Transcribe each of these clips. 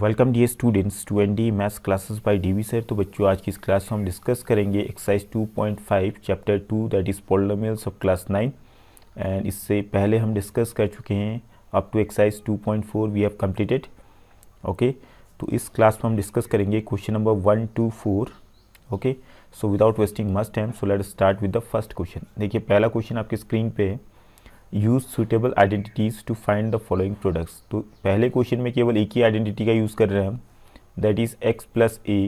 Welcome the students to N D maths classes D V sir तो बच्चों आज की इस क्लास में हम डिस्कस करेंगे exercise 2.5 chapter 2 that is polynomials of class 9 and इससे पहले हम डिस्कस कर चुके हैं up to exercise 2.4 we have completed okay तो इस क्लास में हम डिस्कस करेंगे question number one two four okay so without wasting much time so let start with the first question देखिए पहला क्वेश्चन आपके स्क्रीन पे है use suitable identities to find the following products तो पहले क्वेश्चन में केवल एक ही आइडेंटिटी का यूज़ कर रहे हैं हम that is X plus A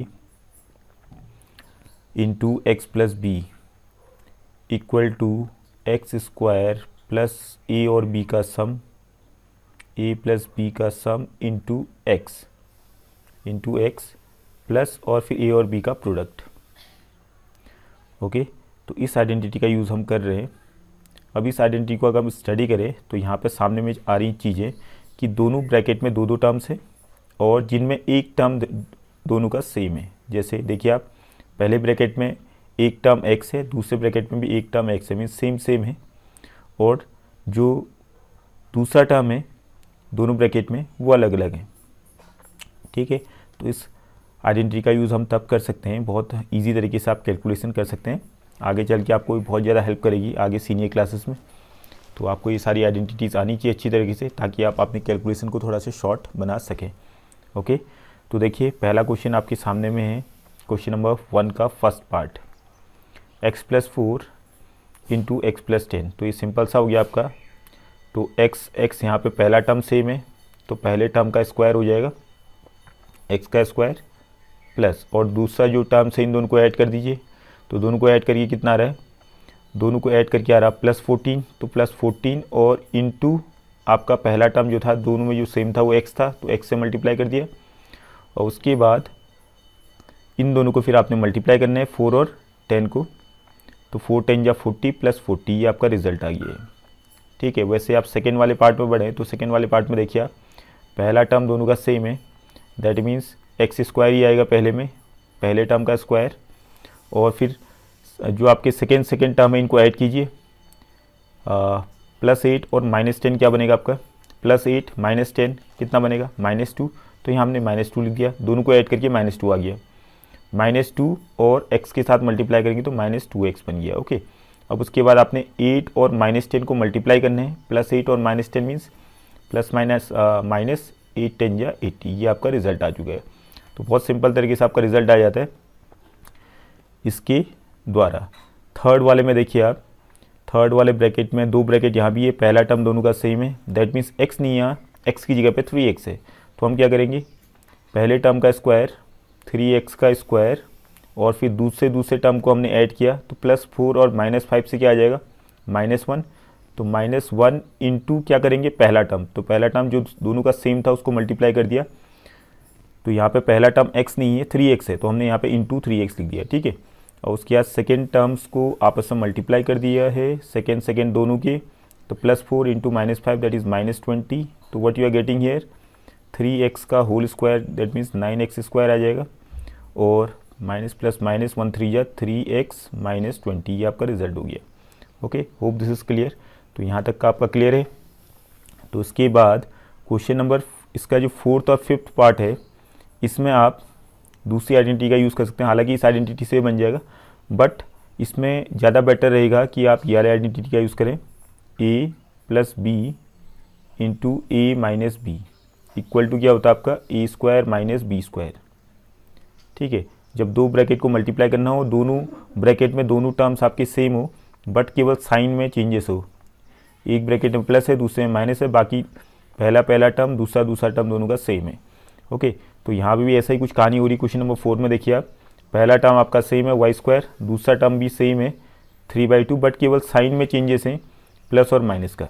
into X plus B equal to X square plus A और बी का सम ए प्लस बी का sum into X into X plus और फिर ए और बी का प्रोडक्ट ओके okay? तो इस आइडेंटिटी का यूज़ हम कर रहे हैं अब इस आइडेंटिटी को अगर हम स्टडी करें तो यहाँ पर सामने में आ रही चीज़ें कि दोनों ब्रैकेट में दो दो टर्म्स हैं और जिनमें एक टर्म दोनों का सेम है जैसे देखिए आप पहले ब्रैकेट में एक टर्म एक्स है दूसरे ब्रैकेट में भी एक टर्म एक्स है मीन सेम सेम है और जो दूसरा टर्म है दोनों ब्रैकेट में वो अलग अलग हैं ठीक है तो इस आइडेंटिटी का यूज़ हम तब कर सकते हैं बहुत ईजी तरीके से आप कैलकुलेशन कर सकते हैं आगे चल के आपको भी बहुत ज़्यादा हेल्प करेगी आगे सीनियर क्लासेस में तो आपको ये सारी आइडेंटिटीज़ आनी चाहिए अच्छी तरीके से ताकि आप अपने कैलकुलेशन को थोड़ा सा शॉर्ट बना सकें ओके तो देखिए पहला क्वेश्चन आपके सामने में है क्वेश्चन नंबर वन का first part X plus four into X plus ten तो ये सिंपल सा हो गया आपका तो एक्स एक्स यहाँ पे पहला टर्म सेम है तो पहले टर्म का स्क्वायर हो जाएगा एक्स का स्क्वायर प्लस और दूसरा जो टर्म से इन दोनों को ऐड कर दीजिए तो दोनों को ऐड करिए कितना आ रहा है दोनों को ऐड करके आ रहा प्लस फोर्टीन तो प्लस फोर्टीन और इनटू आपका पहला टर्म जो था दोनों में जो सेम था वो एक्स था तो एक्स से मल्टीप्लाई कर दिया और उसके बाद इन दोनों को फिर आपने मल्टीप्लाई करना है फोर और टेन को तो फोर टेन या फोर्टी प्लस फोर्टी ये आपका रिजल्ट आ गया है ठीक है वैसे आप सेकेंड वाले पार्ट में बढ़ें तो सेकेंड वाले पार्ट में देखिए आप पहला टर्म दोनों का सेम है दैट मीन्स एक्स स्क्वायर ही आएगा पहले में पहले टर्म का स्क्वायर और फिर जो आपके सेकेंड सेकेंड टर्म है इनको ऐड कीजिए प्लस एट और माइनस टेन क्या बनेगा आपका प्लस एट माइनस टेन कितना बनेगा माइनस टू तो यहाँ हमने माइनस टू लिख दिया दोनों को ऐड करके माइनस टू आ गया माइनस टू और एक्स के साथ मल्टीप्लाई करेंगे तो माइनस टू एक्स बन गया ओके अब उसके बाद आपने एट और माइनस टेन को मल्टीप्लाई करना है प्लस एट और minus ten means plus minus minus eight ten या एट्टी ये आपका रिजल्ट आ चुका है तो बहुत सिंपल तरीके से आपका रिजल्ट आ जाता है इसके द्वारा थर्ड वाले में देखिए आप थर्ड वाले ब्रैकेट में दो ब्रैकेट यहाँ भी है पहला टर्म दोनों का सेम है दैट मीन्स एक्स नहीं यहाँ एक्स की जगह पे थ्री एक्स है तो हम क्या करेंगे पहले टर्म का स्क्वायर थ्री एक्स का स्क्वायर और फिर दूसरे दूसरे टर्म को हमने ऐड किया तो प्लस फोर और माइनस फाइव से क्या आ जाएगा माइनस वन तो माइनस वन इंटू क्या करेंगे पहला टर्म तो पहला टर्म जो दोनों का सेम था उसको मल्टीप्लाई कर दिया तो यहाँ पे पहला टर्म एक्स नहीं है थ्री एक्स है तो हमने यहाँ पे इंटू थ्री एक्स लिख दिया ठीक है और उसके बाद सेकेंड टर्म्स को आपस में मल्टीप्लाई कर दिया है सेकेंड सेकेंड दोनों के तो plus four into minus five that is minus twenty तो what you are getting here three X का whole square that means nine X square आ जाएगा और minus plus minus one three या थ्री एक्स माइनस ट्वेंटी ये आपका result हो गया okay hope this is clear तो यहाँ तक का आपका क्लियर है तो उसके बाद क्वेश्चन नंबर इसका जो फोर्थ और फिफ्थ पार्ट है इसमें आप दूसरी आइडेंटिटी का यूज़ कर सकते हैं हालांकि इस आइडेंटिटी से बन जाएगा बट इसमें ज़्यादा बेटर रहेगा कि आप ये वाले आइडेंटिटी का यूज़ करें A plus B into A minus B equal to क्या होता है आपका A square minus B square ठीक है जब दो ब्रैकेट को मल्टीप्लाई करना हो दोनों ब्रैकेट में दोनों टर्म्स आपके सेम हो बट केवल साइन में चेंजेस हो एक ब्रैकेट में प्लस है दूसरे में माइनस है बाकी पहला पहला टर्म दूसरा दूसरा टर्म दोनों का सेम है ओके तो यहाँ भी, भी ऐसा ही कुछ कहानी हो रही क्वेश्चन नंबर फोर में देखिए आप पहला टर्म आपका सेम है वाई स्क्वायर दूसरा टर्म भी सेम है थ्री बाई टू बट केवल साइन में चेंजेस हैं प्लस और माइनस का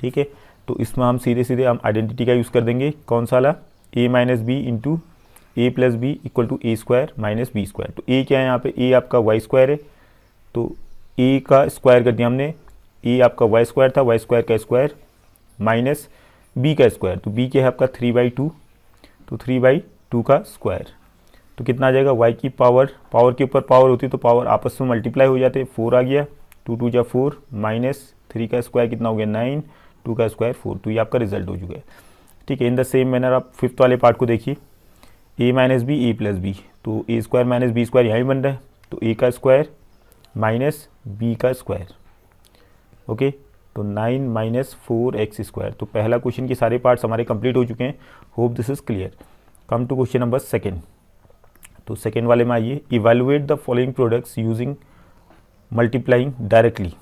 ठीक है तो इसमें हम सीधे सीधे हम आइडेंटिटी का यूज़ कर देंगे कौन सा ला A minus B into A plus B equal to A square minus B square तो ए क्या है यहाँ पे ए आपका वाई स्क्वायर है तो ए का स्क्वायर कर दिया हमने ए आपका वाई स्क्वायर था वाई स्क्वायर का स्क्वायर माइनस बी का स्क्वायर तो बी क्या है आपका थ्री बाई टू तो थ्री बाई टू का स्क्वायर तो कितना आ जाएगा वाई की पावर पावर के ऊपर पावर होती है तो पावर आपस में मल्टीप्लाई हो जाते फोर आ गया टू टू या फोर माइनस थ्री का स्क्वायर कितना हो गया नाइन टू का स्क्वायर फोर तो ये आपका रिजल्ट हो चुका है ठीक है इन द सेम मैनर आप फिफ्थ वाले पार्ट को देखिए A minus B A plus B तो A square minus B square यहाँ भी बन रहा है तो ए का स्क्वायर माइनस बी का स्क्वायर ओके तो nine minus four X square तो पहला क्वेश्चन के सारे पार्ट्स हमारे कंप्लीट हो चुके हैं hope this is clear come to question number second तो सेकेंड वाले में आइए evaluate the following products using multiplying directly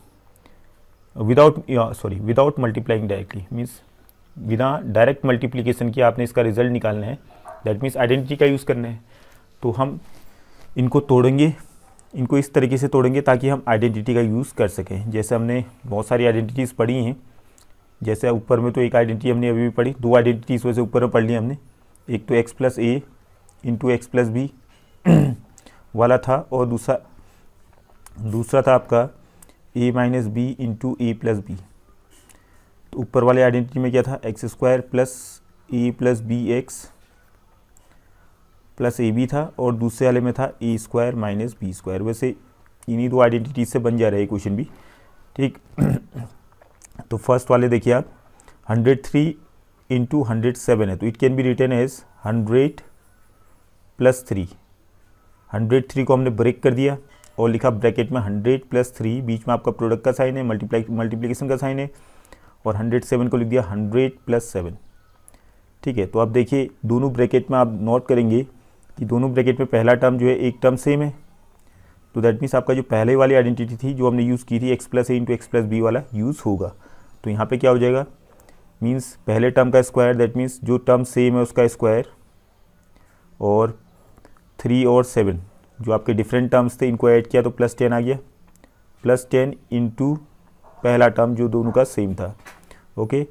without sorry without multiplying directly means बिना डायरेक्ट मल्टीप्लीकेशन किया आपने इसका रिजल्ट निकालना है दैट मीन्स आइडेंटिटी का यूज़ करना है तो हम इनको तोड़ेंगे इनको इस तरीके से तोड़ेंगे ताकि हम आइडेंटिटी का यूज़ कर सकें जैसे हमने बहुत सारी आइडेंटिटीज़ पढ़ी हैं जैसे ऊपर में तो एक आइडेंटिटी हमने अभी भी पढ़ी दो आइडेंटिटी इस वजह से ऊपर में पढ़ ली हमने एक तो X plus A into X plus B वाला था और दूसरा दूसरा था आपका A minus B into A plus B तो ऊपर वाले आइडेंटिटी में क्या था X square plus A plus B X plus A B था और दूसरे वाले में था A square minus B square वैसे इन्हीं दो आइडेंटिटीज से बन जा रहा है क्वेश्चन भी ठीक तो फर्स्ट वाले देखिए आप hundred three into hundred seven है तो it can be written as hundred plus three hundred three को हमने ब्रेक कर दिया और लिखा ब्रैकेट में हंड्रेड प्लस थ्री बीच में आपका प्रोडक्ट का साइन है मल्टीप्लाई मल्टीप्लीकेशन का साइन है और हंड्रेड सेवन को लिख दिया हंड्रेड प्लस सेवन ठीक है तो आप देखिए दोनों ब्रैकेट में आप नोट करेंगे कि दोनों ब्रैकेट में पहला टर्म जो है एक टर्म सेम है तो दैट मीन्स आपका जो पहले वाली आइडेंटिटी थी जो हमने यूज़ की थी X plus A into X plus B वाला यूज़ होगा तो यहाँ पे क्या हो जाएगा मीन्स पहले टर्म का स्क्वायर दैट मीन्स जो टर्म सेम है उसका स्क्वायर और थ्री और सेवन जो आपके डिफरेंट टर्म्स थे इनको ऐड किया तो प्लस टेन आ गया प्लस टेन इंटू पहला टर्म जो दोनों का सेम था ओके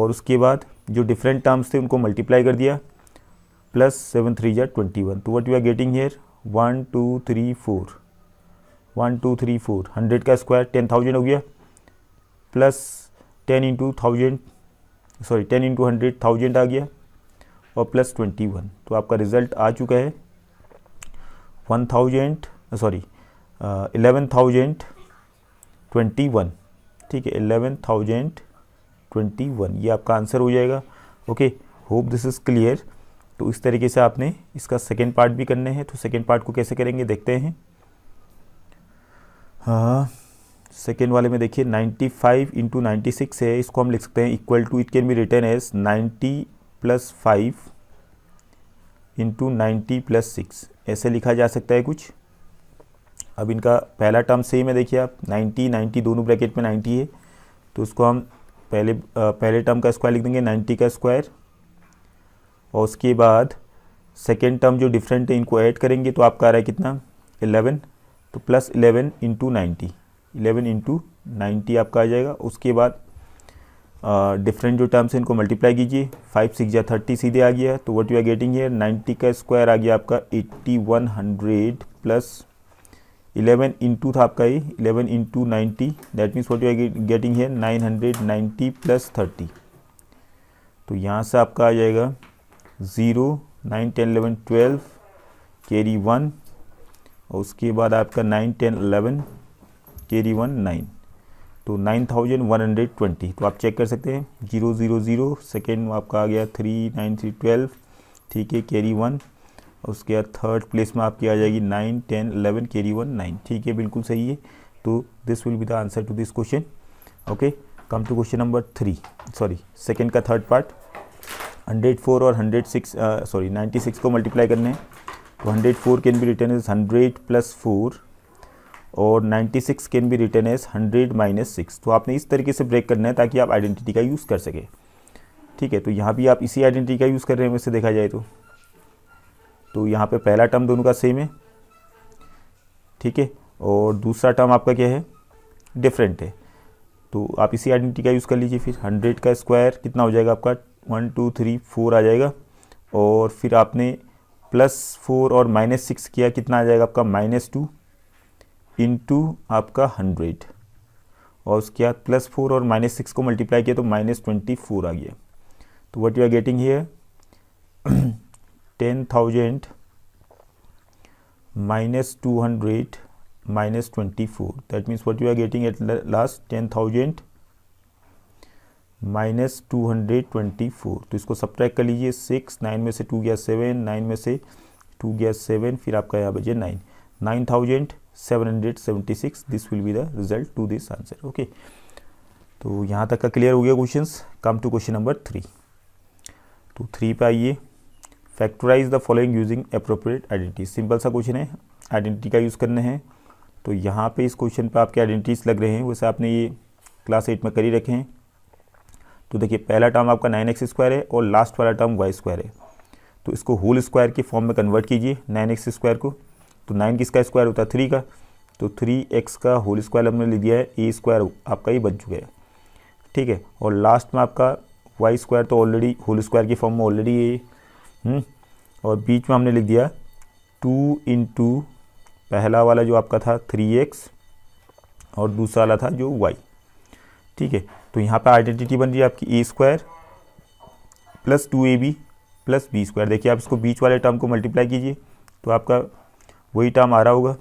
और उसके बाद जो डिफरेंट टर्म्स थे उनको मल्टीप्लाई कर दिया plus seven three 3 twenty one तो what you are getting here one two three four one two three four hundred का स्क्वायर टेन थाउजेंड हो गया plus ten into thousand sorry ten into hundred thousand आ गया और plus twenty one तो आपका result आ चुका है one 1000 sorry eleven thousand twenty one ठीक है इलेवन थाउजेंड ट्वेंटी वन ये आपका आंसर हो जाएगा okay hope this is clear तो इस तरीके से आपने इसका सेकेंड पार्ट भी करने हैं तो सेकेंड पार्ट को कैसे करेंगे देखते हैं हाँ सेकेंड वाले में देखिए 95 फाइव इंटू नाइन्टी सिक्स है इसको हम लिख सकते हैं equal to it can be written as 90 plus five into ninety plus six ऐसे लिखा जा सकता है कुछ अब इनका पहला टर्म सेम है देखिए आप 90 90 दोनों ब्रैकेट में 90 है तो उसको हम पहले पहले टर्म का स्क्वायर लिख देंगे 90 का स्क्वायर और उसके बाद सेकेंड टर्म जो डिफरेंट है इनको ऐड करेंगे तो आपका आ रहा है कितना इलेवन तो plus eleven into ninety eleven into ninety आपका आ जाएगा उसके बाद डिफरेंट जो टर्म्स हैं इनको मल्टीप्लाई कीजिए फाइव सिक्स या थर्टी सीधे आ गया तो व्हाट यू आर गेटिंग है नाइन्टी का स्क्वायर आ गया आपका eighty one hundred plus eleven into था आपका ये eleven into ninety that means what you are getting है nine hundred ninety plus thirty तो यहाँ से आपका आ जाएगा zero nine ten eleven twelve carry one और उसके बाद आपका nine ten eleven carry one nine तो nine thousand one hundred twenty तो आप चेक कर सकते हैं जीरो ज़ीरो ज़ीरो सेकेंड आपका आ गया थ्री नाइन थ्री ट्वेल्व ठीक है केरी वन उसके बाद थर्ड प्लेस में आपकी आ जाएगी nine ten eleven carry one nine ठीक है बिल्कुल सही है तो this will be the answer to this question okay come to question number three sorry second का थर्ड पार्ट 104 और 106 सॉरी नाइन्टी सिक्स को मल्टीप्लाई करने हैं तो 104 can be written as 100 plus four और 96 can be written as 100 minus six तो आपने इस तरीके से ब्रेक करना है ताकि आप आइडेंटिटी का यूज़ कर सकें ठीक है तो यहाँ भी आप इसी आइडेंटिटी का यूज़ कर रहे हैं वैसे देखा जाए तो तो यहाँ पे पहला टर्म दोनों का सेम है ठीक है और दूसरा टर्म आपका क्या है डिफरेंट है तो आप इसी आइडेंटिटी का यूज़ कर लीजिए फिर हंड्रेड का स्क्वायर कितना हो जाएगा आपका वन टू थ्री फोर आ जाएगा और फिर आपने प्लस फोर और माइनस सिक्स किया कितना आ जाएगा आपका माइनस टू इंटू आपका हंड्रेड और उसके बाद प्लस फोर और माइनस सिक्स को मल्टीप्लाई किया तो माइनस ट्वेंटी फोर आ गया तो what you are getting here ten thousand minus two hundred minus twenty four that means what you are getting at last ten thousand minus two hundred twenty four तो इसको subtract कर लीजिए six nine में से to गया seven nine में से to गया सेवन फिर आपका यहाँ बजे nine nine thousand seven hundred seventy six this will be the result to this answer okay तो यहाँ तक का क्लियर हो गया question come to question number three तो थ्री पे आइए factorise the following using appropriate identity simple सा क्वेश्चन है आइडेंटिटी का यूज़ करना है तो यहाँ पे इस क्वेश्चन पे आपके आइडेंटिटीज़ लग रहे हैं वैसे आपने ये क्लास एट में कर ही रखे हैं तो देखिए पहला टर्म आपका नाइन एक्स स्क्वायर है और लास्ट वाला टर्म वाई स्क्वायर है तो इसको होल स्क्वायर के फॉर्म में कन्वर्ट कीजिए नाइन एक्स स्क्वायर को तो नाइन किसका स्क्वायर होता है थ्री का तो थ्री एक्स का होल स्क्वायर हमने ले दिया है ए स्क्वायर आपका ही बच चुका है ठीक है और लास्ट में आपका वाई स्क्वायर तो ऑलरेडी होल स्क्वायर के फॉर्म में ऑलरेडी है हम्म? और बीच में हमने लिख दिया टू टू पहला वाला जो आपका था थ्री एक्स और दूसरा वाला था जो वाई ठीक है तो यहाँ पे आइडेंटिटी बन रही है आपकी A square plus two A B plus B square देखिए आप इसको बीच वाले टर्म को मल्टीप्लाई कीजिए तो आपका वही टर्म आ रहा होगा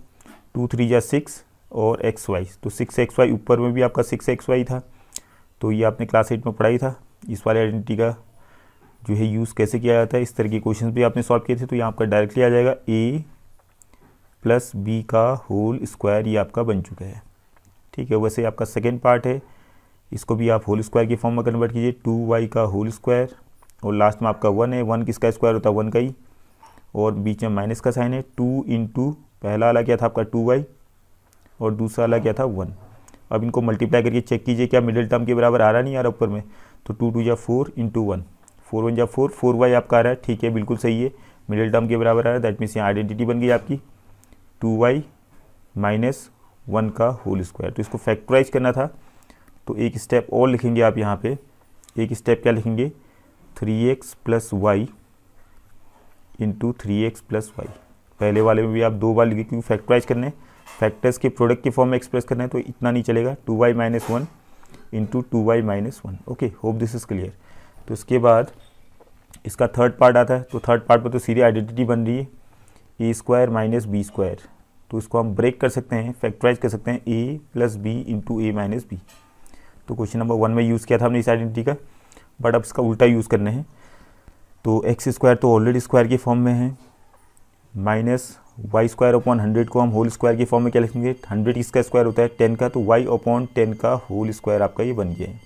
टू थ्री या सिक्स और एक्स वाई तो सिक्स एक्स वाई ऊपर में भी आपका सिक्स एक्स वाई था तो ये आपने क्लास एट में पढ़ाई था इस वाले आइडेंटिटी का जो है यूज़ कैसे किया जाता है इस तरह के क्वेश्चन भी आपने सॉल्व किए थे तो ये आपका डायरेक्टली आ जाएगा ए प्लस बी का होल स्क्वायर ये आपका बन चुका है ठीक है वैसे आपका सेकेंड पार्ट है इसको भी आप होल स्क्वायर के फॉर्म में कन्वर्ट कीजिए टू वाई का होल स्क्वायर और लास्ट में आपका वन है वन किसका स्क्वायर होता है वन का ही और बीच में माइनस का साइन है टू इन टू पहला वाला क्या था आपका टू वाई और दूसरा वाला क्या था वन अब इनको मल्टीप्लाई करके चेक कीजिए क्या मिडिल टर्म के बराबर आ रहा नहीं आ रहा ऊपर में तो टू टू या four into one four one या फोर फोर वाई आपका आ रहा है ठीक है बिल्कुल सही है मिडिल टर्म के बराबर आ रहा है दैट मीन्स यहाँ आइडेंटिटी बन गई आपकी टू वाई माइनस वन का होल स्क्वायर तो इसको फैक्टराइज करना था तो एक स्टेप और लिखेंगे आप यहाँ पे एक स्टेप क्या लिखेंगे three X plus Y into three X plus Y पहले वाले में भी आप दो बार लिखे क्योंकि फैक्टराइज करने फैक्टर्स के प्रोडक्ट के फॉर्म में एक्सप्रेस करना है तो इतना नहीं चलेगा two Y minus one into two Y minus one okay hope this is clear तो इसके बाद इसका थर्ड पार्ट आता है तो थर्ड पार्ट पर तो सीधी आइडेंटिटी बन रही है A square minus B square तो इसको हम ब्रेक कर सकते हैं फैक्टराइज कर सकते हैं A plus B into A minus B तो क्वेश्चन नंबर वन में यूज़ किया था हमने इस आइडेंटिटी का बट अब इसका उल्टा यूज़ करने हैं तो एक्स स्क्वायर तो ऑलरेडी स्क्वायर के फॉर्म में है minus Y square upon hundred को हम होल स्क्वायर के फॉर्म में क्या लिखेंगे हंड्रेड इसका स्क्वायर होता है टेन का तो वाई अपॉन टेन का होल स्क्वायर आपका ये बन गया है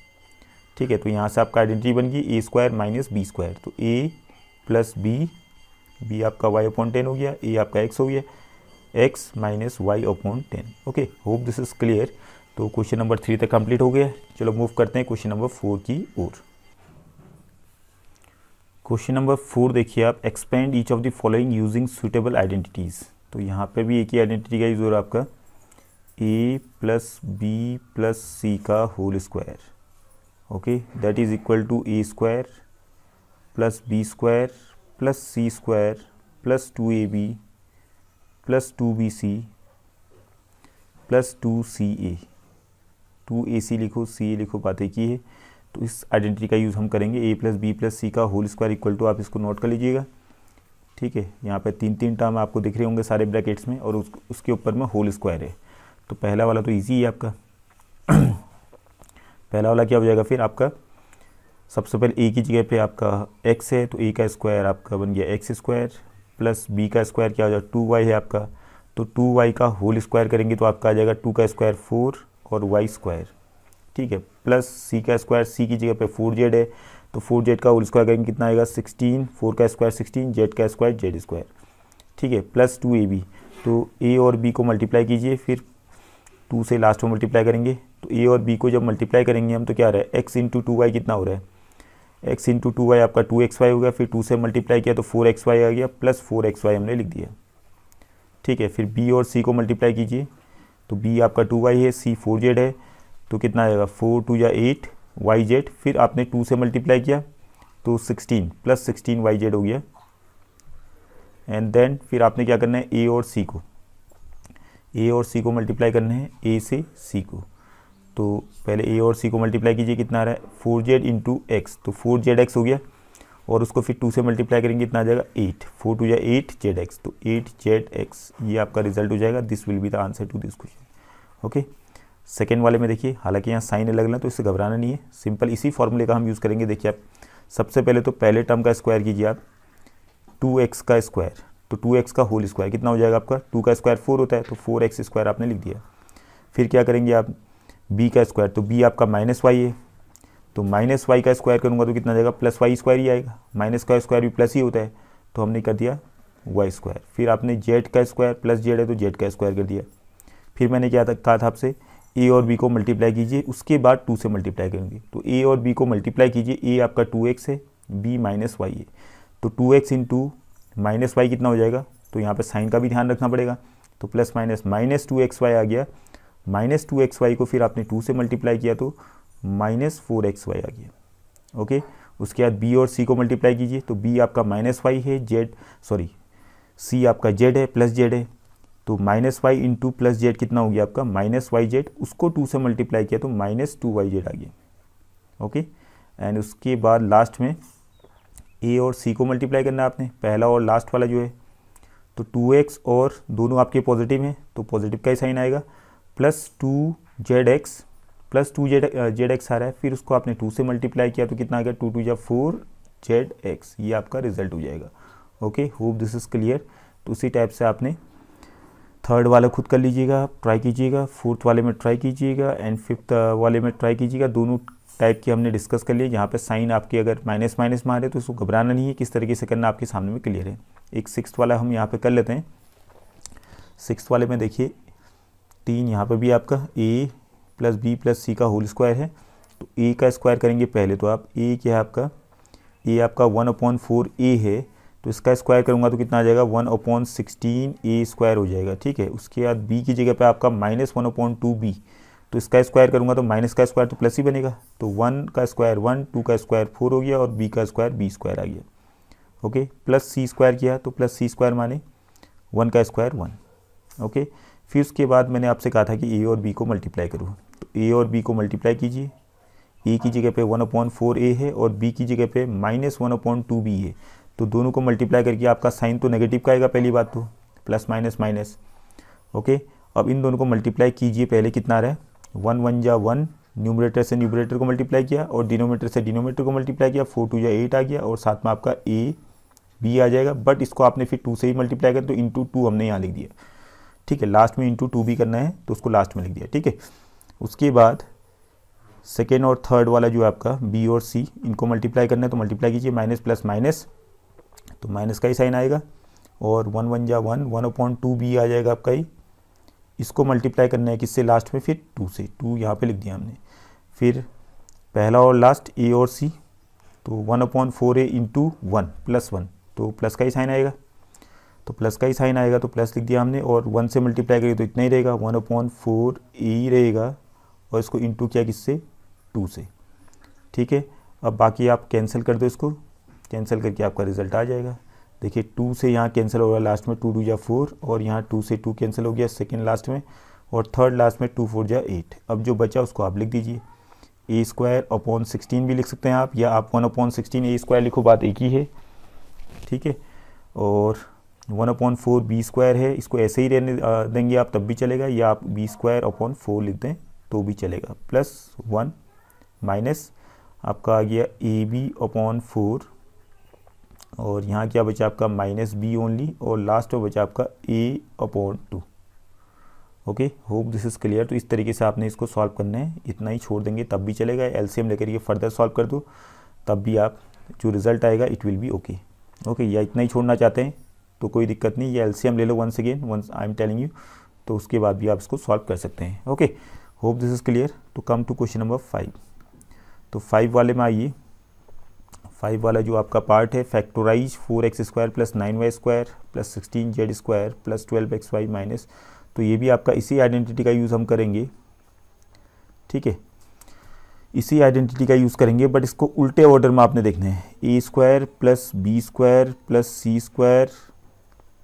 ठीक है तो यहाँ से आपका आइडेंटिटी बन गई A square minus B square तो ए प्लस बी बी आपका वाई अपॉन टेन हो गया ए आपका एक्स हो गया X minus Y upon ten okay hope this is clear तो क्वेश्चन नंबर थ्री तक कंप्लीट हो गया चलो मूव करते हैं क्वेश्चन नंबर फोर की ओर क्वेश्चन नंबर फोर देखिए आप expand each of the following using suitable identities तो यहाँ पे भी एक ही आइडेंटिटी का यूज़ हो रहा है आपका A plus B plus C का whole square okay that is equal to A square plus B square plus C square plus two A B plus two B C plus two C A two A C लिखो C ए लिखो बात एक ही है तो इस identity का use हम करेंगे A plus B plus C का होल स्क्वायर इक्वल टू आप इसको नोट कर लीजिएगा ठीक है यहाँ पे तीन तीन टर्म आपको दिख रहे होंगे सारे ब्रैकेट्स में और उस, उसके ऊपर में होल स्क्वायर है तो पहला वाला तो ईजी है आपका पहला वाला क्या हो जाएगा फिर आपका सबसे पहले ए की जगह पर आपका एक्स है तो ए का स्क्वायर आपका बन गया एक्स स्क्वायर प्लस बी का स्क्वायर क्या हो जाएगा टू वाई है आपका तो टू वाई का होल स्क्वायर करेंगे तो आपका आ जाएगा टू का स्क्वायर फोर और वाई स्क्वायर ठीक है प्लस सी का स्क्वायर सी की जगह पे फोर जेड है तो फोर जेड का होल स्क्वायर करेंगे कितना आएगा सिक्सटीन फोर का स्क्वायर सिक्सटीन जेड का स्क्वायर जेड स्क्वायर ठीक है प्लस टू ए बी तो ए और बी को मल्टीप्लाई कीजिए फिर टू से लास्ट में मल्टीप्लाई करेंगे तो ए और बी को जब मल्टीप्लाई करेंगे हम तो क्या रहा है एक्स इंटू टू वाई कितना हो रहा है एक्स इंटू टू वाई आपका टू एक्स वाई हो गया फिर टू से मल्टीप्लाई किया तो फोर एक्स वाई आ गया प्लस फोर एक्स वाई हमने लिख दिया ठीक है फिर बी और सी को मल्टीप्लाई कीजिए तो बी आपका टू वाई है सी फोर जेड है तो कितना आएगा फोर टू या एट वाई जेड फिर आपने टू से मल्टीप्लाई किया तो sixteen plus sixteen Y Z हो गया एंड देन फिर आपने क्या करना है ए और सी को ए और सी को मल्टीप्लाई करना है ए से सी को तो पहले ए और सी को मल्टीप्लाई कीजिए कितना आ रहा है फोर जेड इंटू एक्स तो फोर जेड एक्स हो गया और उसको फिर टू से मल्टीप्लाई करेंगे इतना आ जाएगा एट फोर टू या एट जेड एक्स तो एट जेड एक्स ये आपका रिजल्ट हो जाएगा this will be the answer to this question okay second वाले में देखिए हालांकि यहाँ साइन अलग अलग तो इससे घबराना नहीं है सिंपल इसी फॉर्मूले का हम यूज़ करेंगे देखिए आप सबसे पहले तो पहले टर्म का स्क्वायर कीजिए आप टू एक्स का स्क्वायर तो टू एक्स का होल स्क्वायर कितना हो जाएगा आपका टू का स्क्वायर फोर होता है तो फोर एक्स स्क्वायर आपने लिख दिया फिर क्या करेंगे आप बी का स्क्वायर तो बी आपका माइनस वाई है तो माइनस वाई का स्क्वायर करूँगा तो कितना जाएगा प्लस वाई स्क्वायर ही आएगा माइनस का स्क्वायर भी प्लस ही होता है तो हमने कर दिया वाई स्क्वायर फिर आपने जेड का स्क्वायर प्लस जेड है तो जेड का स्क्वायर कर दिया फिर मैंने क्या कहा था आपसे ए और बी को मल्टीप्लाई कीजिए उसके बाद टू से मल्टीप्लाई करेंगे तो ए और बी को मल्टीप्लाई कीजिए ए आपका टू एक्स है बी माइनस वाई है तो two X into minus Y कितना हो जाएगा तो यहाँ पर साइन का भी ध्यान रखना पड़ेगा तो plus minus minus two X Y आ गया माइनस टू एक्स वाई को फिर आपने टू से मल्टीप्लाई किया तो माइनस फोर एक्स वाई आ गया ओके उसके बाद बी और सी को मल्टीप्लाई कीजिए तो बी आपका माइनस वाई है जेड सॉरी सी आपका जेड है प्लस जेड है तो minus Y into plus Z कितना हो गया आपका माइनस वाई जेड उसको टू से मल्टीप्लाई किया तो माइनस टू वाई जेड आ गया ओके एंड उसके बाद लास्ट में ए और सी को मल्टीप्लाई करना है आपने पहला और लास्ट वाला जो है तो टू एक्स और दोनों आपके पॉजिटिव हैं तो पॉजिटिव का ही साइन आएगा plus two Z X plus two Z Z X आ रहा है फिर उसको आपने टू से मल्टीप्लाई किया तो कितना आ गया टू टू या फोर जेड एक्स ये आपका रिजल्ट हो जाएगा okay hope this is clear तो उसी टाइप से आपने थर्ड वाला खुद कर लीजिएगा ट्राई कीजिएगा फोर्थ वाले में ट्राई कीजिएगा एंड फिफ्थ वाले में ट्राई कीजिएगा दोनों टाइप की हमने डिस्कस कर लिए यहाँ पे साइन आपके अगर माइनस माइनस में आ रहे तो उसको घबराना नहीं है किस तरीके से करना आपके सामने में क्लियर है एक सिक्स वाला हम यहाँ पे कर लेते हैं सिक्स वाले में देखिए तीन यहाँ पे भी आपका A plus B plus C का होल स्क्वायर है तो ए का स्क्वायर करेंगे पहले तो आप ए क्या है आपका ए आपका वन अपॉन फोर ए है तो इसका स्क्वायर करूँगा तो कितना आ जाएगा one upon sixteen A square हो जाएगा ठीक है उसके बाद बी की जगह पे आपका minus one upon two B तो इसका स्क्वायर करूँगा तो माइनस का स्क्वायर तो प्लस ही बनेगा तो वन का स्क्वायर वन टू का स्क्वायर फोर हो गया और बी का स्क्वायर बी स्क्वायर आ गया ओके प्लस सी स्क्वायर किया तो प्लस सी स्क्वायर माने वन का स्क्वायर वन ओके फिर उसके बाद मैंने आपसे कहा था कि ए और बी को मल्टीप्लाई करूँ ए और बी को मल्टीप्लाई कीजिए ए की जगह पे वन अपॉइंट फोर ए है और बी की जगह पे minus one upon two B है तो दोनों को मल्टीप्लाई करके आपका साइन तो नेगेटिव का आएगा पहली बात तो प्लस माइनस माइनस ओके अब इन दोनों को मल्टीप्लाई कीजिए पहले कितना रहा है वन वन या वन न्यूमरेटर से न्यूमरेटर को मल्टीप्लाई किया और डिनोमीटर से डिनोमीटर को मल्टीप्लाई किया फोर टू या एट आ गया और साथ में आपका ए बी आ जाएगा बट इसको आपने फिर टू से ही मल्टीप्लाई कर तो इंटू टू हमने यहाँ लिख दिया ठीक है लास्ट में इंटू टू भी करना है तो उसको लास्ट में लिख दिया ठीक है उसके बाद सेकेंड और थर्ड वाला जो है आपका बी और सी इनको मल्टीप्लाई करना है तो मल्टीप्लाई कीजिए माइनस प्लस माइनस तो माइनस का ही साइन आएगा और वन वन जा one one upon two B आ जाएगा आपका ही इसको मल्टीप्लाई करना है किससे लास्ट में फिर टू से टू यहाँ पे लिख दिया हमने फिर पहला और लास्ट ए और सी तो one upon four A into one plus one तो प्लस का ही साइन आएगा तो प्लस का ही साइन आएगा तो प्लस लिख दिया हमने और वन से मल्टीप्लाई करिए तो इतना ही रहेगा वन अपॉइंट फोर ए ही रहेगा और इसको इंटू किया किससे टू से ठीक है अब बाकी आप कैंसिल कर दो इसको कैंसिल करके आपका रिजल्ट आ जाएगा देखिए टू से यहाँ कैंसिल हो गया लास्ट में टू टू या फोर और यहाँ टू से टू कैंसिल हो गया सेकेंड लास्ट में और थर्ड लास्ट में टू फोर या एट अब जो बचा उसको आप लिख दीजिए ए स्क्वायर अपॉन सिक्सटीन भी लिख सकते हैं आप या आप one upon sixteen A square लिखो बात एक ही है ठीक है और one upon four B square है इसको ऐसे ही रहने देंगे आप तब भी चलेगा या आप बी स्क्वायर अपॉन फोर लिख दें तो भी चलेगा प्लस वन माइनस आपका आ गया ए बी अपॉन फोर और यहाँ क्या बचा आपका माइनस बी ओनली और लास्ट में बचा आपका A upon two okay hope this is clear तो इस तरीके से आपने इसको सॉल्व करना है इतना ही छोड़ देंगे तब भी चलेगा एलसीएम लेकर ये फर्दर सॉल्व कर दो तब भी आप जो रिज़ल्ट आएगा it will be okay okay या इतना ही छोड़ना चाहते हैं तो कोई दिक्कत नहीं ये एलसीएम ले लो once again once I am telling you तो उसके बाद भी आप इसको सॉल्व कर सकते हैं okay okay. Hope this is clear to come to question number five तो फाइव वाले में आइए फाइव वाला जो आपका पार्ट है factorise four X square plus nine Y square plus sixteen Z square plus twelve X Y minus तो ये भी आपका इसी आइडेंटिटी का यूज़ हम करेंगे ठीक है इसी आइडेंटिटी का यूज़ करेंगे बट इसको उल्टे ऑर्डर में आपने देखना है A square plus B square plus C square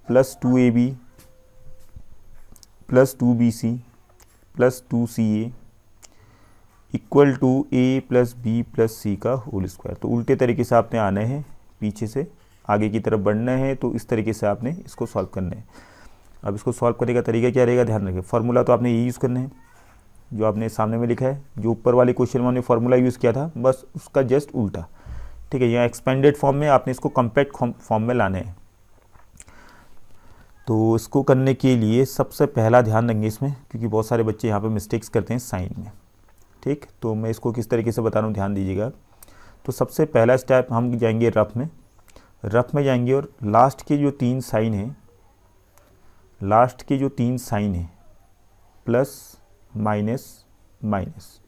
plus two A B plus two B C plus two C A equal to A plus B plus C का whole square तो उल्टे तरीके से आपने आना है पीछे से आगे की तरफ बढ़ना है तो इस तरीके से आपने इसको सॉल्व करना है अब इसको सॉल्व करने का तरीका क्या रहेगा ध्यान रखें फार्मूला तो आपने ये यूज़ करना है जो आपने सामने में लिखा है जो ऊपर वाले क्वेश्चन में हमने फार्मूला यूज़ किया था बस उसका जस्ट उल्टा ठीक है यहाँ एक्सपेंडेड फॉर्म में आपने इसको कम्पैक्ट फॉर्म में लाना है तो इसको करने के लिए सबसे पहला ध्यान देंगे इसमें क्योंकि बहुत सारे बच्चे यहाँ पे मिस्टेक्स करते हैं साइन में ठीक तो मैं इसको किस तरीके से बता रहा हूँ ध्यान दीजिएगा तो सबसे पहला स्टेप हम जाएंगे रफ में रफ में जाएंगे और लास्ट के जो तीन साइन हैं लास्ट के जो तीन साइन हैं प्लस माइनस माइनस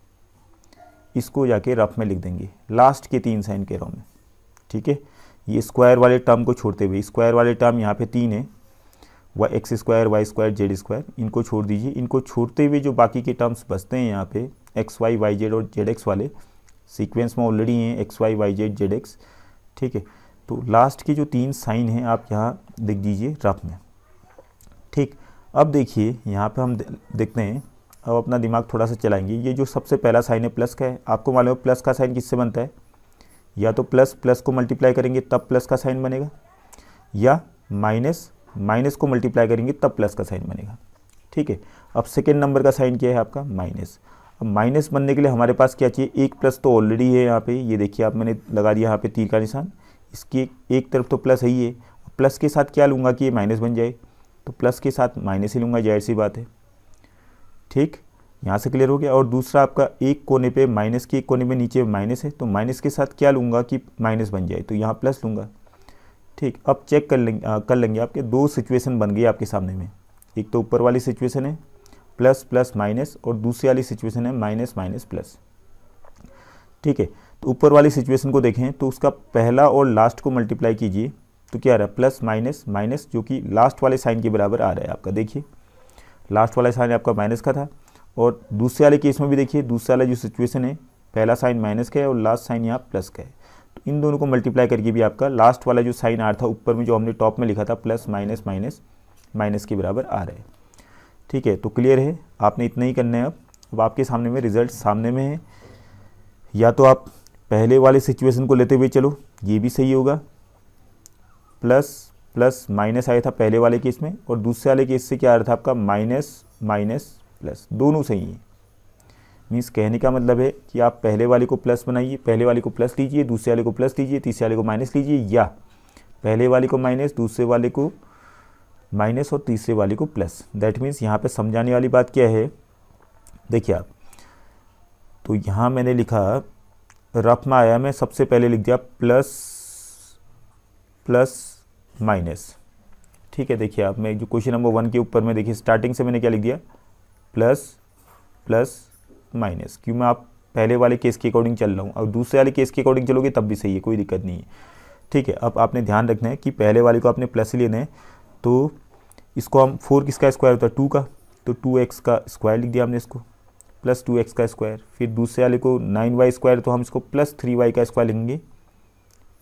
इसको जाके रफ में लिख देंगे लास्ट के तीन साइन के रहा में ठीक है ये स्क्वायर वाले टर्म को छोड़ते हुए स्क्वायर वाले टर्म यहाँ पे तीन है Y X square Y square Z square इनको छोड़ दीजिए इनको छोड़ते हुए जो बाकी के टर्म्स बचते हैं यहाँ पे एक्स वाई वाई जेड और जेड एक्स वाले सीक्वेंस में ऑलरेडी हैं X Y Y Z Z X ठीक है तो लास्ट के जो तीन साइन हैं आप यहाँ देख दीजिए रफ में ठीक अब देखिए यहाँ पर हम देखते हैं अब अपना दिमाग थोड़ा सा चलाएंगे ये जो सबसे पहला साइन है प्लस का है आपको मालूम है प्लस का साइन किससे बनता है या तो प्लस प्लस को मल्टीप्लाई करेंगे तब प्लस का साइन बनेगा या माइनस माइनस को मल्टीप्लाई करेंगे तब प्लस का साइन बनेगा ठीक है अब सेकेंड नंबर का साइन क्या है आपका माइनस अब माइनस बनने के लिए हमारे पास क्या चाहिए एक प्लस तो ऑलरेडी है यहाँ पे ये देखिए आप मैंने लगा दिया यहाँ पे तीर का निशान इसकी एक तरफ तो प्लस है ही है प्लस के साथ क्या लूँगा कि ये माइनस बन जाए तो प्लस के साथ माइनस ही लूँगा जाहिर सी बात है ठीक यहाँ से क्लियर हो गया और दूसरा आपका एक कोने पर माइनस के एक कोने में नीचे माइनस है तो माइनस के साथ क्या लूँगा कि माइनस बन जाए तो यहाँ प्लस लूँगा ठीक अब चेक कर लेंगे आ, कर लेंगे आपके दो सिचुएशन बन गई आपके सामने में एक तो ऊपर वाली सिचुएशन है प्लस प्लस माइनस और दूसरी वाली सिचुएशन है माइनस माइनस प्लस ठीक है तो ऊपर वाली सिचुएशन को देखें तो उसका पहला और लास्ट को मल्टीप्लाई कीजिए तो क्या आ रहा है प्लस माइनस माइनस जो कि लास्ट वाले साइन के बराबर आ रहा है आपका देखिए लास्ट वाला साइन आपका माइनस का था और दूसरे वाले केस में भी देखिए दूसरे वाला जो सिचुएशन है पहला साइन माइनस का है और लास्ट साइन यहाँ प्लस का है इन दोनों को मल्टीप्लाई करके भी आपका लास्ट वाला जो साइन आर था ऊपर में जो हमने टॉप में लिखा था प्लस माइनस माइनस माइनस के बराबर आ रहा है ठीक है तो क्लियर है आपने इतना ही करना है अब अब आपके सामने में रिजल्ट सामने में है या तो आप पहले वाले सिचुएशन को लेते हुए चलो ये भी सही होगा प्लस प्लस माइनस आया था पहले वाले केस में और दूसरे वाले केस से क्या आ रहा था आपका माइनस माइनस प्लस दोनों सही हैं मीन्स कहने का मतलब है कि आप पहले वाले को प्लस बनाइए पहले वाले को प्लस लीजिए दूसरे वाले को प्लस लीजिए तीसरे वाले को माइनस लीजिए या पहले वाले को माइनस दूसरे वाले को माइनस और तीसरे वाले को प्लस दैट मीन्स यहाँ पे समझाने वाली बात क्या है देखिए आप तो यहाँ मैंने लिखा रफ में आया मैं सबसे पहले लिख दिया प्लस प्लस माइनस ठीक है देखिए आप मैं जो क्वेश्चन नंबर वन के ऊपर में देखिए स्टार्टिंग से मैंने क्या लिख दिया प्लस प्लस माइनस क्यों मैं आप पहले वाले केस के अकॉर्डिंग चल रहा हूँ और दूसरे वाले केस के अकॉर्डिंग चलोगे तब भी सही है कोई दिक्कत नहीं है ठीक है अब आपने ध्यान रखना है कि पहले वाले को आपने प्लस लेना है तो इसको हम फोर किसका स्क्वायर होता है टू का तो टू एक्स का स्क्वायर लिख दिया हमने इसको प्लस टू एक्स का स्क्वायर फिर दूसरे वाले को नाइन वाई स्क्वायर तो हम इसको प्लस थ्री वाई का स्क्वायर लिखेंगे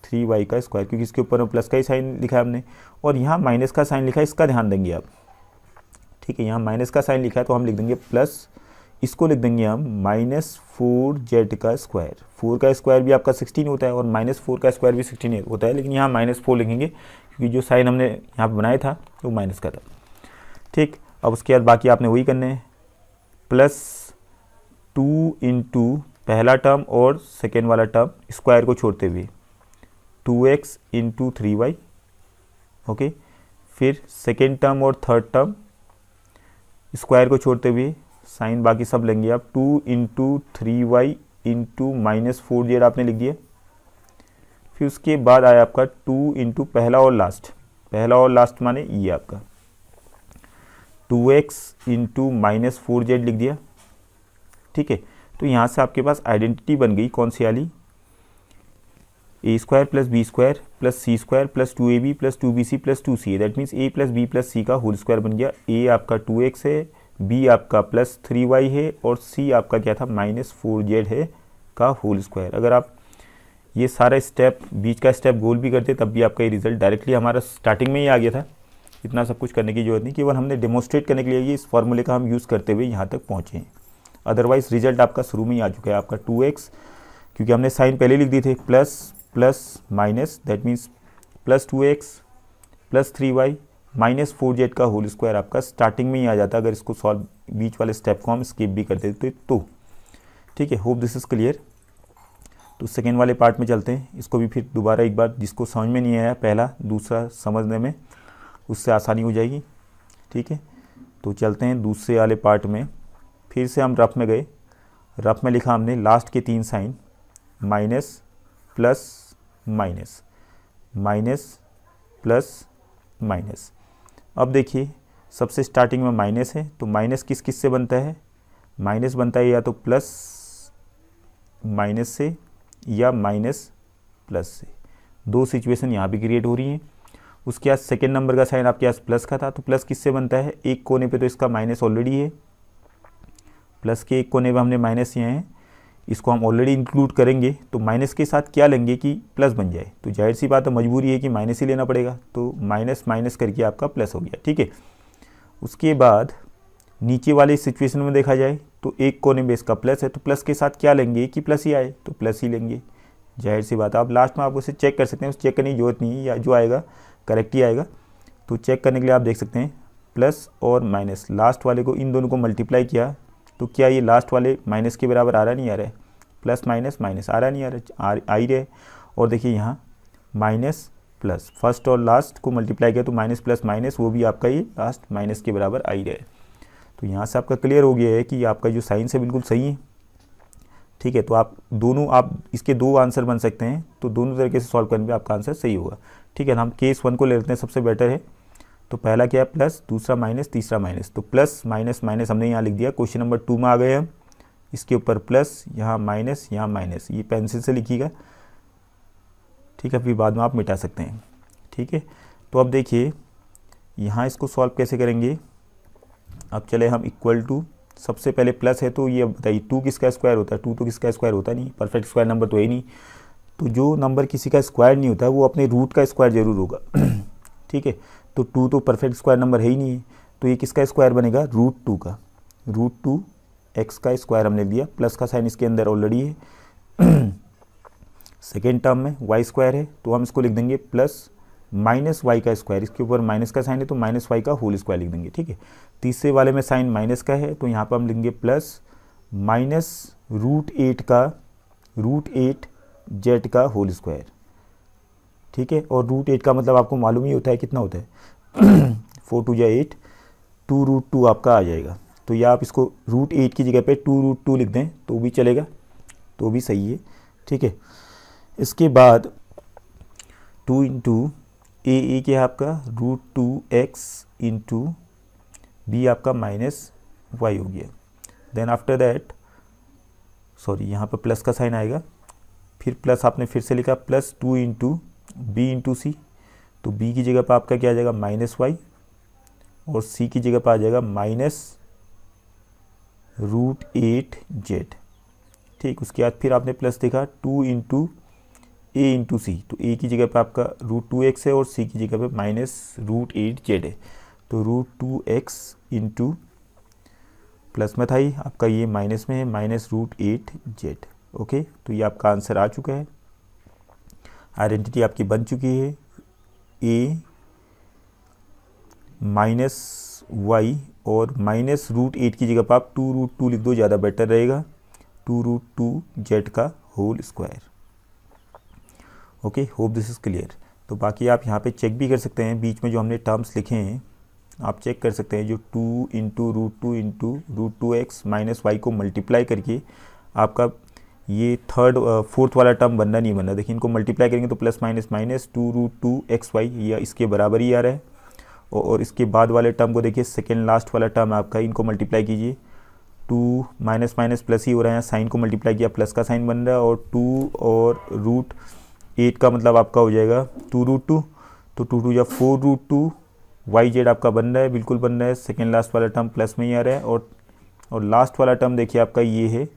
थ्री वाई का स्क्वायर क्योंकि इसके ऊपर प्लस का ही साइन लिखा है हमने और यहाँ माइनस का साइन लिखा है इसका ध्यान देंगे आप ठीक है यहाँ माइनस का साइन लिखा है तो हम लिख देंगे प्लस इसको लिख देंगे हम माइनस फोर जेड का स्क्वायर फोर का स्क्वायर भी आपका सिक्सटीन होता है और माइनस फोर का स्क्वायर भी सिक्सटीन होता है लेकिन यहाँ माइनस फोर लिखेंगे क्योंकि जो साइन हमने यहाँ पर बनाया था वो तो माइनस का था ठीक अब उसके बाद बाकी आपने वही करने हैं प्लस टू इंटू पहला टर्म और सेकेंड वाला टर्म स्क्वायर को छोड़ते हुए two X into three Y okay फिर सेकेंड टर्म और थर्ड टर्म स्क्वायर को छोड़ते हुए साइन बाकी सब लेंगे आप two into three Y into minus four Z आपने लिख दिया फिर उसके बाद आया आपका टू इंटू पहला और लास्ट पहला और लास्ट माने ये आपका two X into minus four Z लिख दिया ठीक है तो यहाँ से आपके पास आइडेंटिटी बन गई कौन सी वाली A square plus B square plus C square plus two A B plus two B C plus two C that means A plus B plus C का होल स्क्वायर बन गया ए आपका टू एक्स है B आपका plus three Y है और सी आपका क्या था माइनस फोर जेड है का होल स्क्वायर अगर आप ये सारा स्टेप बीच का स्टेप गोल भी करते तब भी आपका ये रिजल्ट डायरेक्टली हमारा स्टार्टिंग में ही आ गया था इतना सब कुछ करने की जरूरत नहीं केवल हमने डेमोस्ट्रेट करने के लिए ये इस फॉर्मूले का हम यूज़ करते हुए यहाँ तक पहुँचे हैं अदरवाइज रिजल्ट आपका शुरू में ही आ चुका है आपका टू एक्स क्योंकि हमने साइन पहले लिख दी थे plus plus minus that means plus two X plus three Y minus four Z का होल स्क्वायर आपका स्टार्टिंग में ही आ जाता है अगर इसको सॉल्व बीच वाले स्टेप को हम स्किप भी कर देते तो ठीक है होप दिस इज़ क्लियर तो सेकेंड वाले पार्ट में चलते हैं इसको भी फिर दोबारा एक बार जिसको समझ में नहीं आया पहला दूसरा समझने में उससे आसानी हो जाएगी ठीक है तो चलते हैं दूसरे वाले पार्ट में फिर से हम रफ में गए रफ में लिखा हमने लास्ट के तीन sign minus plus minus minus plus minus अब देखिए सबसे स्टार्टिंग में माइनस है तो माइनस किस किस से बनता है माइनस बनता है या तो प्लस माइनस से या माइनस प्लस से दो सिचुएशन यहाँ भी क्रिएट हो रही हैं उसके बाद सेकेंड नंबर का साइन आपके पास प्लस का था तो प्लस किससे बनता है एक कोने पे तो इसका माइनस ऑलरेडी है प्लस के एक कोने पे हमने माइनस यहाँ है इसको हम ऑलरेडी इंक्लूड करेंगे तो माइनस के साथ क्या लेंगे कि प्लस बन जाए तो जाहिर सी बात है मजबूरी है कि माइनस ही लेना पड़ेगा तो माइनस माइनस करके आपका प्लस हो गया ठीक है उसके बाद नीचे वाले सिचुएशन में देखा जाए तो एक कोने में इसका प्लस है तो प्लस के साथ क्या लेंगे कि प्लस ही आए तो प्लस ही लेंगे जाहिर सी बात है आप लास्ट में आप उसे चेक कर सकते हैं उस चेक करने की जरूरत नहीं या जो आएगा करेक्ट ही आएगा तो चेक करने के लिए आप देख सकते हैं प्लस और माइनस लास्ट वाले को इन दोनों को मल्टीप्लाई किया तो क्या ये लास्ट वाले माइनस के बराबर आ रहा नहीं आ रहा है प्लस माइनस माइनस आ रहा नहीं आ रहा आ ही रहे और देखिए यहाँ माइनस प्लस फर्स्ट और लास्ट को मल्टीप्लाई किया तो माइनस प्लस माइनस वो भी आपका ये लास्ट माइनस के बराबर आ ही रहा है तो यहाँ से आपका क्लियर हो गया है कि आपका जो साइंस है बिल्कुल सही है ठीक है तो आप दोनों आप इसके दो आंसर बन सकते हैं तो दोनों तरीके से सॉल्व करने पर आपका आंसर सही होगा ठीक है हम केस वन को ले लेते हैं सबसे बेटर है तो पहला क्या है प्लस दूसरा माइनस तीसरा माइनस तो प्लस माइनस माइनस हमने यहाँ लिख दिया क्वेश्चन नंबर टू में आ गए हम इसके ऊपर प्लस यहाँ माइनस यहाँ माइनस ये पेंसिल से लिखिएगा ठीक है फिर बाद में आप मिटा सकते हैं ठीक है तो अब देखिए यहाँ इसको सॉल्व कैसे करेंगे अब चले हम इक्वल टू सबसे पहले प्लस है तो ये बताइए टू किसका स्क्वायर होता है टू तो किसका स्क्वायर होता नहीं परफेक्ट स्क्वायर नंबर तो है नहीं तो जो नंबर किसी का स्क्वायर नहीं होता वो अपने रूट का स्क्वायर जरूर होगा ठीक है तो टू तो परफेक्ट स्क्वायर नंबर है ही नहीं है तो ये किसका स्क्वायर बनेगा रूट टू का रूट टू एक्स का स्क्वायर हमने दिया प्लस का साइन इसके अंदर ऑलरेडी है सेकेंड टर्म में वाई स्क्वायर है तो हम इसको लिख देंगे प्लस माइनस वाई का स्क्वायर इसके ऊपर माइनस का साइन है तो माइनस वाई का होल स्क्वायर लिख देंगे ठीक है तीसरे वाले में साइन माइनस का है तो यहाँ पर हम लिखेंगे प्लस माइनस रूट एट का रूट एट जेड का होल स्क्वायर ठीक है और रूट एट का मतलब आपको मालूम ही होता है कितना होता है फोर टू या एट टू रूट टू आपका आ जाएगा तो या आप इसको रूट एट की जगह पे टू रूट टू लिख दें तो भी चलेगा तो भी सही है ठीक है इसके बाद टू इंटू ए ए क्या है आपका root two X into B आपका माइनस वाई हो गया देन आफ्टर दैट सॉरी यहाँ पर प्लस का साइन आएगा फिर प्लस आपने फिर से लिखा plus two into B into C तो बी की जगह पर आपका क्या आ जाएगा माइनस वाई और सी की जगह पर आ जाएगा माइनस रूट एट जेड ठीक उसके बाद फिर आपने प्लस देखा two into A into C तो ए की जगह पर आपका रूट टू एक्स है और सी की जगह पर माइनस रूट एट जेड है तो root two X into plus में था ही आपका ये माइनस में है minus root eight Z okay तो ये आपका आंसर आ चुका है आइडेंटिटी आपकी बन चुकी है ए माइनस वाई और माइनस रूट एट की जगह पर आप टू रूट टू लिख दो ज़्यादा बेटर रहेगा टू रूट टू जेड का whole square okay hope this is clear तो बाकी आप यहाँ पे चेक भी कर सकते हैं बीच में जो हमने टर्म्स लिखे हैं आप चेक कर सकते हैं जो two into root two into root two X minus Y को मल्टीप्लाई करके आपका ये थर्ड फोर्थ uh, वाला टर्म बनना नहीं बनना देखिए इनको मल्टीप्लाई करेंगे तो plus minus minus two root two X Y या इसके बराबर ही आ रहा है और इसके बाद वाले टर्म को देखिए सेकेंड लास्ट वाला टर्म आपका इनको मल्टीप्लाई कीजिए टू माइनस माइनस प्लस ही हो रहा है साइन को मल्टीप्लाई किया प्लस का साइन बन रहा है और टू और रूट एट का मतलब आपका हो जाएगा टू रूट टू तो टू टू या four root two Y Z आपका बन रहा है बिल्कुल बन रहा है सेकेंड लास्ट वाला टर्म प्लस में ही आ रहा है और और लास्ट वाला टर्म देखिए आपका ये है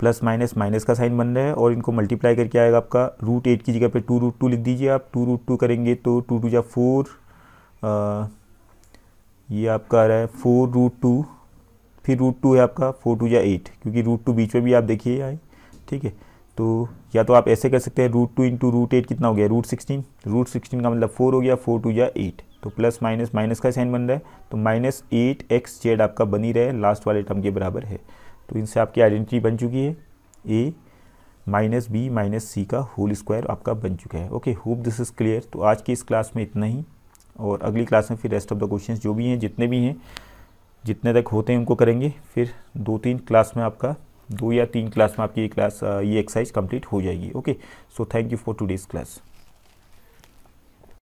प्लस माइनस माइनस का साइन बन रहा है और इनको मल्टीप्लाई करके आएगा आपका रूट एट की जगह पे टू रूट टू लिख दीजिए आप टू रूट टू करेंगे तो टू टू या फोर ये आपका आ रहा है फोर रूट टू फिर रूट टू है आपका फोर टू या एट क्योंकि रूट टू बीच में भी आप देखिए आए ठीक है तो या तो आप ऐसे कर सकते हैं root two into root eight कितना हो गया रूट सिक्सटीन रूट सिक्सटीन का मतलब फोर हो गया फोर टू या एट तो प्लस माइनस माइनस का साइन बन रहा है तो माइनस एट एक्स जेड आपका बनी रहे लास्ट वाले टर्म के बराबर है तो इनसे आपकी आइडेंटिटी बन चुकी है A minus B minus C का होल स्क्वायर आपका बन चुका है okay hope this is clear तो आज की इस क्लास में इतना ही और अगली क्लास में फिर रेस्ट ऑफ द क्वेश्चन जो भी हैं जितने भी हैं जितने तक होते हैं उनको करेंगे फिर दो तीन क्लास में आपका दो या तीन क्लास में आपकी ये क्लास ये एक्सरसाइज कंप्लीट हो जाएगी okay so thank you for today's class